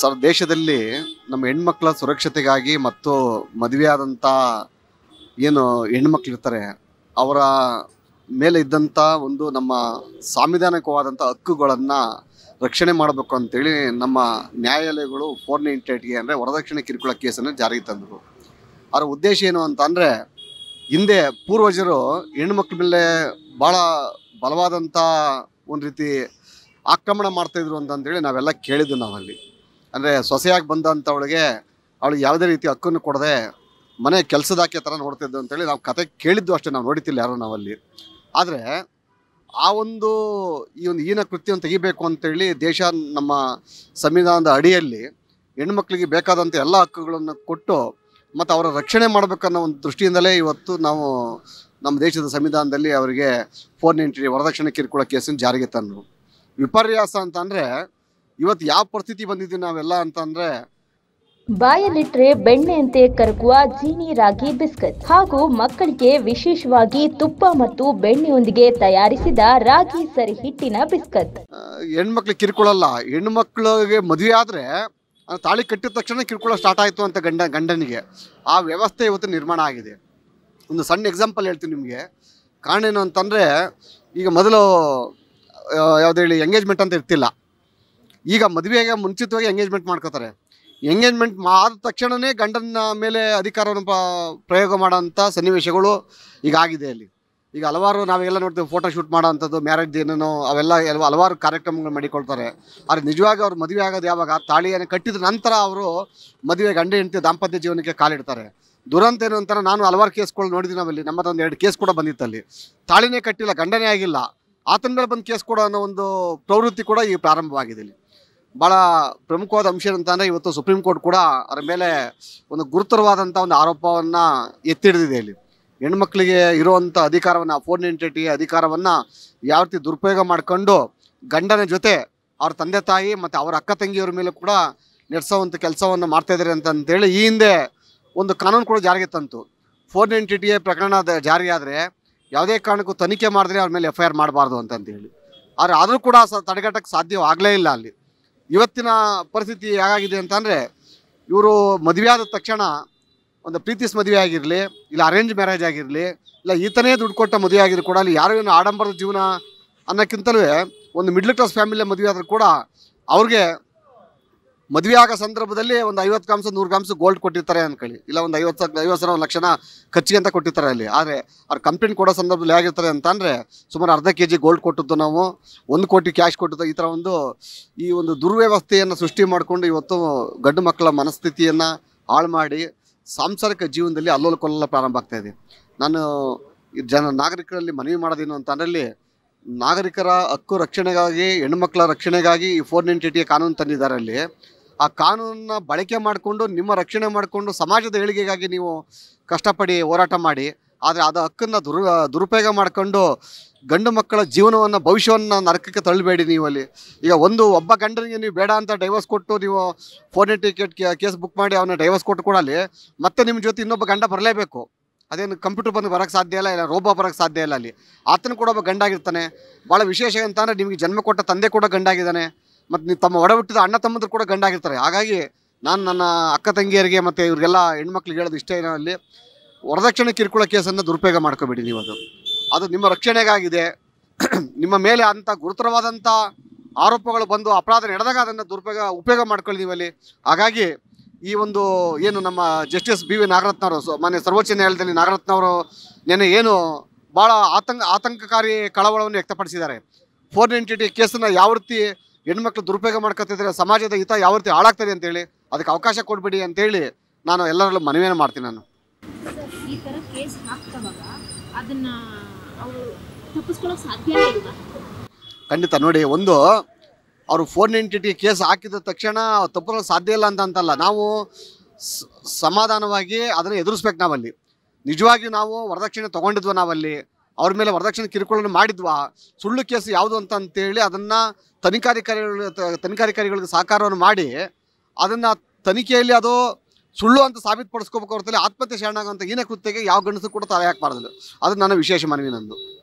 sir ದೇಶದಲ್ಲಿ ನಮ್ಮ ಹೆಣ್ಮಕ್ಳ ಸುರಕ್ಷತೆಗಾಗಿ ಮತ್ತು ಮದುವೆಯಾದಂಥ ಏನು ಹೆಣ್ಮಕ್ಳಿರ್ತಾರೆ ಅವರ ಮೇಲೆ ಇದ್ದಂಥ ಒಂದು ನಮ್ಮ ಸಾಂವಿಧಾನಿಕವಾದಂಥ ಹಕ್ಕುಗಳನ್ನು ರಕ್ಷಣೆ ಮಾಡಬೇಕು ಅಂತೇಳಿ ನಮ್ಮ ನ್ಯಾಯಾಲಯಗಳು ಫೋರ್ ನೈಂಟಿ ಏಟ್ಗೆ ಅಂದರೆ ವರದಕ್ಷಿಣೆ ಕಿರುಕುಳ ಕೇಸನ್ನು ಜಾರಿಗೆ ತಂದರು ಅದರ ಉದ್ದೇಶ ಏನು ಅಂತ ಅಂದರೆ ಹಿಂದೆ ಪೂರ್ವಜರು ಹೆಣ್ಮಕ್ಳ ಮೇಲೆ ಭಾಳ ಬಲವಾದಂಥ ಒಂದು ರೀತಿ ಆಕ್ರಮಣ ಮಾಡ್ತಾಯಿದ್ರು ಅಂತಂದೇಳಿ ನಾವೆಲ್ಲ ಕೇಳಿದ್ದು ನಾವಲ್ಲಿ ಅಂದರೆ ಸೊಸೆಯಾಗಿ ಬಂದಂಥವಳಿಗೆ ಅವಳಿಗೆ ಯಾವುದೇ ರೀತಿ ಹಕ್ಕನ್ನು ಕೊಡದೆ ಮನೆ ಕೆಲಸದಾಕೆ ಥರ ನೋಡ್ತಿದ್ದು ಅಂತೇಳಿ ನಾವು ಕತೆ ಕೇಳಿದ್ದು ಅಷ್ಟೇ ನಾವು ನೋಡಿತಿಲ್ಲ ಯಾರೋ ನಾವಲ್ಲಿ ಆದರೆ ಆ ಒಂದು ಈ ಒಂದು ಈನ ಕೃತ್ಯವನ್ನು ತೆಗಿಬೇಕು ಅಂತೇಳಿ ದೇಶ ನಮ್ಮ ಸಂವಿಧಾನದ ಅಡಿಯಲ್ಲಿ ಹೆಣ್ಮಕ್ಳಿಗೆ ಬೇಕಾದಂಥ ಎಲ್ಲ ಹಕ್ಕುಗಳನ್ನು ಕೊಟ್ಟು ಮತ್ತು ಅವರ ರಕ್ಷಣೆ ಮಾಡಬೇಕನ್ನೋ ಒಂದು ದೃಷ್ಟಿಯಿಂದಲೇ ಇವತ್ತು ನಾವು ನಮ್ಮ ದೇಶದ ಸಂವಿಧಾನದಲ್ಲಿ ಅವರಿಗೆ ಫೋನ್ ಎಂಟ್ರಿ ವರದಕ್ಷಿಣೆ ಕಿರುಕುಳ ಕೇಸನ್ನು ಜಾರಿಗೆ ತಂದರು ವಿಪರ್ಯಾಸ ಅಂತಂದರೆ ಇವತ್ತು ಯಾವ ಪರಿಸ್ಥಿತಿ ಬಂದಿದ್ದೀವಿ ನಾವೆಲ್ಲ ಅಂತ ಅಂದ್ರೆ ಬಾಯಲ್ಲಿಟ್ರೆ ಬೆಣ್ಣೆಯಂತೆ ಕರಗುವ ಜೀನಿ ರಾಗಿ ಬಿಸ್ಕತ್ ಹಾಗೂ ಮಕ್ಕಳಿಗೆ ವಿಶೇಷವಾಗಿ ತುಪ್ಪ ಮತ್ತು ಬೆಣ್ಣೆಯೊಂದಿಗೆ ತಯಾರಿಸಿದ ರಾಗಿ ಸರಿ ಹಿಟ್ಟಿನ ಬಿಸ್ಕತ್ ಹೆಣ್ಮಕ್ಳು ಕಿರ್ಕೊಳ್ಳಲ್ಲ ಹೆಣ್ಮಕ್ಳಿಗೆ ಮದುವೆ ಆದ್ರೆ ತಾಳಿ ಕಟ್ಟಿದ ತಕ್ಷಣ ಕಿರ್ಕೊಳ್ಳೋ ಸ್ಟಾರ್ಟ್ ಆಯಿತು ಅಂತ ಗಂಡ ಗಂಡನಿಗೆ ಆ ವ್ಯವಸ್ಥೆ ಇವತ್ತು ನಿರ್ಮಾಣ ಆಗಿದೆ ಒಂದು ಸಣ್ಣ ಎಕ್ಸಾಂಪಲ್ ಹೇಳ್ತೀನಿ ನಿಮಗೆ ಕಾರಣ ಏನು ಅಂತಂದರೆ ಈಗ ಮೊದಲು ಹೇಳಿ ಎಂಗೇಜ್ಮೆಂಟ್ ಅಂತ ಇರ್ತಿಲ್ಲ ಈಗ ಮದುವೆಗೆ ಮುಂಚಿತವಾಗಿ ಎಂಗೇಜ್ಮೆಂಟ್ ಮಾಡ್ಕೋತಾರೆ ಎಂಗೇಜ್ಮೆಂಟ್ ಆದ ತಕ್ಷಣವೇ ಗಂಡನ ಮೇಲೆ ಅಧಿಕಾರವನ್ನು ಪ ಪ್ರಯೋಗ ಮಾಡೋಂಥ ಸನ್ನಿವೇಶಗಳು ಈಗ ಆಗಿದೆ ಅಲ್ಲಿ ಈಗ ಹಲವಾರು ನಾವೆಲ್ಲ ನೋಡ್ತೀವಿ ಫೋಟೋ ಶೂಟ್ ಮಾಡೋ ಮ್ಯಾರೇಜ್ ಏನೇನೋ ಅವೆಲ್ಲ ಎಲ್ಲ ಹಲವಾರು ಕಾರ್ಯಕ್ರಮಗಳು ಮಾಡಿಕೊಳ್ತಾರೆ ಆದರೆ ನಿಜವಾಗಿ ಅವ್ರು ಮದುವೆ ಆಗೋದು ಯಾವಾಗ ತಾಳಿಯನ್ನು ಕಟ್ಟಿದ ನಂತರ ಅವರು ಮದುವೆ ಗಂಡ ಹೆಂಡತಿ ದಾಂಪತ್ಯ ಜೀವನಕ್ಕೆ ಕಾಲಿಡ್ತಾರೆ ದುರಂತ ಏನು ಅಂತಾರೆ ನಾನು ಹಲವಾರು ಕೇಸ್ಗಳು ನೋಡಿದ್ವಿ ನಾವಲ್ಲಿ ನಮ್ಮದೊಂದು ಎರಡು ಕೇಸ್ ಕೂಡ ಬಂದಿತ್ತು ಅಲ್ಲಿ ತಾಳಿನೇ ಕಟ್ಟಿಲ್ಲ ಗಂಡನೇ ಆಗಿಲ್ಲ ಆತನ ಮೇಲೆ ಬಂದು ಕೇಸ್ ಕೂಡ ಅನ್ನೋ ಒಂದು ಪ್ರವೃತ್ತಿ ಕೂಡ ಈಗ ಪ್ರಾರಂಭವಾಗಿದೆ ಇಲ್ಲಿ ಭಾಳ ಪ್ರಮುಖವಾದ ಅಂಶ ಏನಂತಂದರೆ ಇವತ್ತು ಸುಪ್ರೀಂ ಕೋರ್ಟ್ ಕೂಡ ಅದರ ಮೇಲೆ ಒಂದು ಗುರುತರವಾದಂಥ ಒಂದು ಆರೋಪವನ್ನು ಎತ್ತಿಡಿದಿದೆ ಇಲ್ಲಿ ಹೆಣ್ಮಕ್ಳಿಗೆ ಇರುವಂಥ ಅಧಿಕಾರವನ್ನು ಫೋನ್ ಎಂಟಿಟಿ ಅಧಿಕಾರವನ್ನು ಯಾವ ರೀತಿ ದುರುಪಯೋಗ ಮಾಡಿಕೊಂಡು ಗಂಡನ ಜೊತೆ ಅವ್ರ ತಂದೆ ತಾಯಿ ಮತ್ತು ಅವರ ಅಕ್ಕ ತಂಗಿಯವ್ರ ಮೇಲೆ ಕೂಡ ನಡೆಸೋವಂಥ ಕೆಲಸವನ್ನು ಮಾಡ್ತಾಯಿದ್ದಾರೆ ಅಂತಂತೇಳಿ ಈ ಹಿಂದೆ ಒಂದು ಕಾನೂನು ಕೂಡ ಜಾರಿಗೆ ತಂತು ಫೋನ್ ಎಂಟಿಟಿಯ ಪ್ರಕರಣ ಜಾರಿಯಾದರೆ ಯಾವುದೇ ಕಾರಣಕ್ಕೂ ತನಿಖೆ ಮಾಡಿದ್ರೆ ಅವ್ರ ಮೇಲೆ ಎಫ್ ಐ ಆರ್ ಮಾಡಬಾರ್ದು ಅಂತಂತೇಳಿ ಆದರೆ ಆದರೂ ಕೂಡ ಸ ತಡೆಗಟ್ಟಕ್ಕೆ ಸಾಧ್ಯವಾಗಲೇ ಇಲ್ಲ ಅಲ್ಲಿ ಇವತ್ತಿನ ಪರಿಸ್ಥಿತಿ ಹೇಗಾಗಿದೆ ಅಂತಂದರೆ ಇವರು ಮದುವೆ ಆದ ತಕ್ಷಣ ಒಂದು ಪ್ರೀತಿಸ್ ಮದುವೆ ಆಗಿರಲಿ ಇಲ್ಲ ಅರೇಂಜ್ ಮ್ಯಾರೇಜ್ ಆಗಿರಲಿ ಇಲ್ಲ ಈತನೇ ದುಡ್ಡು ಕೊಟ್ಟ ಮದುವೆ ಆಗಿದ್ರು ಕೂಡ ಅಲ್ಲಿ ಯಾರೋ ಏನು ಆಡಂಬರದ ಜೀವನ ಅನ್ನೋಕ್ಕಿಂತಲೂ ಒಂದು ಮಿಡ್ಲ್ ಕ್ಲಾಸ್ ಫ್ಯಾಮಿಲಿಯ ಮದುವೆ ಆದರೂ ಕೂಡ ಅವ್ರಿಗೆ ಮದುವೆ ಆಗೋ ಸಂದರ್ಭದಲ್ಲಿ ಒಂದು ಐವತ್ತು ಗ್ರಾಮ್ಸು ನೂರು ಗ್ರಾಮ್ಸ್ ಗೋಲ್ಡ್ ಕೊಟ್ಟಿರ್ತಾರೆ ಅಂದ್ಕೊಳ್ಳಿ ಇಲ್ಲ ಒಂದು ಐವತ್ತು ಐವತ್ತು ಸಾವಿರ ಒಂದು ಲಕ್ಷನ ಖರ್ಚಿಗೆ ಅಂತ ಕೊಟ್ಟಿರ್ತಾರೆ ಅಲ್ಲಿ ಆದರೆ ಅವ್ರು ಕಂಪ್ಲೇಂಟ್ ಕೊಡೋ ಸಂದರ್ಭದಲ್ಲಿ ಹೇಗಿರ್ತಾರೆ ಅಂತ ಅಂದರೆ ಸುಮಾರು ಅರ್ಧ ಕೆ ಜಿ ಗೋಲ್ಡ್ ಕೊಟ್ಟಿದ್ದು ನಾವು ಒಂದು ಕೋಟಿ ಕ್ಯಾಶ್ ಕೊಟ್ಟಿದ್ದು ಈ ಥರ ಒಂದು ಈ ಒಂದು ದುರ್ವ್ಯವಸ್ಥೆಯನ್ನು ಸೃಷ್ಟಿ ಮಾಡಿಕೊಂಡು ಇವತ್ತು ಗಂಡು ಮಕ್ಕಳ ಮನಸ್ಥಿತಿಯನ್ನು ಹಾಳು ಮಾಡಿ ಸಾಂಸಾರಿಕ ಜೀವನದಲ್ಲಿ ಅಲ್ಲೊಲು ಕೊಲ್ಲ ಪ್ರಾರಂಭ ಆಗ್ತಾಯಿದೆ ನಾನು ಜನ ನಾಗರಿಕರಲ್ಲಿ ಮನವಿ ಮಾಡೋದೇನು ಅಂತ ನಾಗರಿಕರ ಹಕ್ಕು ರಕ್ಷಣೆಗಾಗಿ ಹೆಣ್ಣುಮಕ್ಕಳ ರಕ್ಷಣೆಗಾಗಿ ಈ ಫೋರ್ ಟಿ ಟಿ ಕಾನೂನು ತಂದಿದ್ದಾರೆ ಅಲ್ಲಿ ಆ ಕಾನೂನನ್ನ ಬಳಕೆ ಮಾಡಿಕೊಂಡು ನಿಮ್ಮ ರಕ್ಷಣೆ ಮಾಡಿಕೊಂಡು ಸಮಾಜದ ಏಳಿಗೆಗಾಗಿ ನೀವು ಕಷ್ಟಪಡಿ ಹೋರಾಟ ಮಾಡಿ ಆದರೆ ಅದು ಹಕ್ಕನ್ನು ದುರು ದುರುಪಯೋಗ ಮಾಡಿಕೊಂಡು ಗಂಡು ಮಕ್ಕಳ ಜೀವನವನ್ನು ಭವಿಷ್ಯವನ್ನು ನರಕಕ್ಕೆ ತಳ್ಳಬೇಡಿ ನೀವು ಅಲ್ಲಿ ಈಗ ಒಂದು ಒಬ್ಬ ಗಂಡನಿಗೆ ನೀವು ಬೇಡ ಅಂತ ಡೈವರ್ಸ್ ಕೊಟ್ಟು ನೀವು ಫೋನ್ ಟಿಕೆಟ್ ಕೇಸ್ ಬುಕ್ ಮಾಡಿ ಅವನ ಡೈವರ್ಸ್ ಕೊಟ್ಟು ಕೊಡಲಿ ಮತ್ತೆ ನಿಮ್ಮ ಜೊತೆ ಇನ್ನೊಬ್ಬ ಗಂಡ ಬರಲೇಬೇಕು ಅದೇನು ಕಂಪ್ಯೂಟರ್ ಬಂದು ಬರೋಕ್ಕೆ ಸಾಧ್ಯ ಇಲ್ಲ ಇಲ್ಲ ರೋಬೋ ಬರೋಕ್ಕೆ ಸಾಧ್ಯ ಇಲ್ಲ ಅಲ್ಲಿ ಆತನು ಕೂಡ ಒಬ್ಬ ಗಂಡಾಗಿರ್ತಾನೆ ಭಾಳ ವಿಶೇಷ ಅಂತಂದರೆ ನಿಮಗೆ ಜನ್ಮ ಕೊಟ್ಟ ತಂದೆ ಕೂಡ ಗಂಡಾಗಿದ್ದಾನೆ ಮತ್ತು ನೀವು ತಮ್ಮ ಒಡ ಅಣ್ಣ ತಮ್ಮಂದ್ರು ಕೂಡ ಗಂಡಾಗಿರ್ತಾರೆ ಹಾಗಾಗಿ ನಾನು ನನ್ನ ಅಕ್ಕ ತಂಗಿಯರಿಗೆ ಮತ್ತು ಇವರಿಗೆಲ್ಲ ಹೆಣ್ಮಕ್ಳಿಗೆ ಹೇಳೋದು ಇಷ್ಟ ಏನೋ ಅಲ್ಲಿ ವರದಕ್ಷಿಣೆ ಕಿರುಕುಳ ಕೇಸನ್ನು ದುರುಪಯೋಗ ಮಾಡ್ಕೋಬೇಡಿ ನೀವು ಅದು ಅದು ನಿಮ್ಮ ರಕ್ಷಣೆಗಾಗಿದೆ ನಿಮ್ಮ ಮೇಲೆ ಅಂಥ ಗುರುತರವಾದಂಥ ಆರೋಪಗಳು ಬಂದು ಅಪರಾಧ ನಡೆದಾಗ ಅದನ್ನು ದುರುಪಯೋಗ ಉಪಯೋಗ ಮಾಡ್ಕೊಳ್ಳಿ ನೀವಲ್ಲಿ ಹಾಗಾಗಿ ಈ ಒಂದು ಏನು ನಮ್ಮ ಜಸ್ಟಿಸ್ ಬಿ ವಿ ನಾಗರತ್ನವರು ಮಾನ್ಯ ಸರ್ವೋಚ್ಚ ನ್ಯಾಯಾಲಯದಲ್ಲಿ ನಾಗರತ್ನವರು ನೆನ್ನೆ ಏನು ಭಾಳ ಆತಂಕ ಆತಂಕಕಾರಿ ಕಳವಳವನ್ನು ವ್ಯಕ್ತಪಡಿಸಿದ್ದಾರೆ ಫೋರ್ ನೈಂಟಿ ಕೇಸನ್ನು ಯಾವ ರೀತಿ ಹೆಣ್ಮಕ್ಳು ದುರುಪಯೋಗ ಮಾಡ್ಕೊತಿದ್ರೆ ಸಮಾಜದ ಹಿತ ಯಾವ ರೀತಿ ಹಾಳಾಗ್ತದೆ ಅಂತೇಳಿ ಅದಕ್ಕೆ ಅವಕಾಶ ಕೊಡಬೇಡಿ ಅಂತೇಳಿ ನಾನು ಎಲ್ಲರಲ್ಲೂ ಮನವಿಯನ್ನು ಮಾಡ್ತೀನಿ ನಾನು ಖಂಡಿತ ನೋಡಿ ಒಂದು ಅವರು ಫೋನ್ ಎಂಟಿಟಿ ಕೇಸ್ ಹಾಕಿದ ತಕ್ಷಣ ತಪ್ಪಿಸಲು ಸಾಧ್ಯ ಇಲ್ಲ ಅಂತ ಅಂತಲ್ಲ ನಾವು ಸಮಾಧಾನವಾಗಿ ಅದನ್ನು ಎದುರಿಸ್ಬೇಕು ನಾವಲ್ಲಿ ನಿಜವಾಗಿ ನಾವು ವರದಕ್ಷಿಣೆ ತೊಗೊಂಡಿದ್ವು ನಾವಲ್ಲಿ ಅವ್ರ ಮೇಲೆ ವರದಕ್ಷಿಣೆ ಕಿರುಕುಳನ ಮಾಡಿದ್ವಾ ಸುಳ್ಳು ಕೇಸ್ ಯಾವುದು ಅಂತ ಅಂತೇಳಿ ಅದನ್ನು ತನಿಖಾಧಿಕಾರಿಗಳು ತನಿಖಾಧಿಕಾರಿಗಳಿಗೆ ಸಹಕಾರವನ್ನು ಮಾಡಿ ಅದನ್ನು ತನಿಖೆಯಲ್ಲಿ ಅದು ಸುಳ್ಳು ಅಂತ ಸಾಬೀತುಪಡಿಸ್ಕೋಬೇಕು ಅವ್ರದಲ್ಲಿ ಆತ್ಮಹತ್ಯೆ ಶರಣಾಗುವಂಥ ಏನೇ ಕೃತ್ಯಕ್ಕೆ ಯಾವ ಗಣಸು ಕೂಡ ತಲೆ ಹಾಕಬಾರ್ದು ಅದು ನನ್ನ ವಿಶೇಷ ಮನವಿ ನಂದು